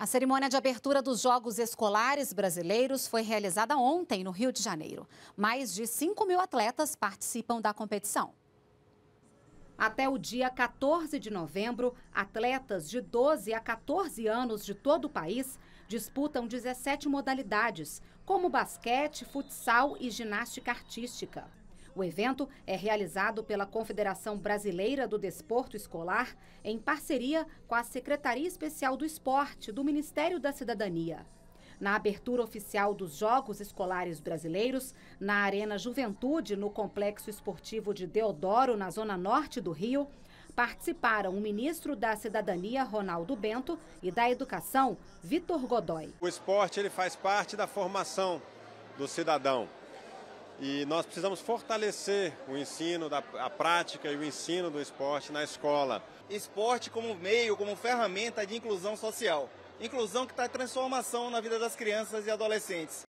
A cerimônia de abertura dos Jogos Escolares Brasileiros foi realizada ontem no Rio de Janeiro. Mais de 5 mil atletas participam da competição. Até o dia 14 de novembro, atletas de 12 a 14 anos de todo o país disputam 17 modalidades, como basquete, futsal e ginástica artística. O evento é realizado pela Confederação Brasileira do Desporto Escolar em parceria com a Secretaria Especial do Esporte do Ministério da Cidadania. Na abertura oficial dos Jogos Escolares Brasileiros, na Arena Juventude, no Complexo Esportivo de Deodoro, na zona norte do Rio, participaram o ministro da Cidadania, Ronaldo Bento, e da Educação, Vitor Godoy. O esporte ele faz parte da formação do cidadão. E nós precisamos fortalecer o ensino, da, a prática e o ensino do esporte na escola. Esporte como meio, como ferramenta de inclusão social. Inclusão que traz transformação na vida das crianças e adolescentes.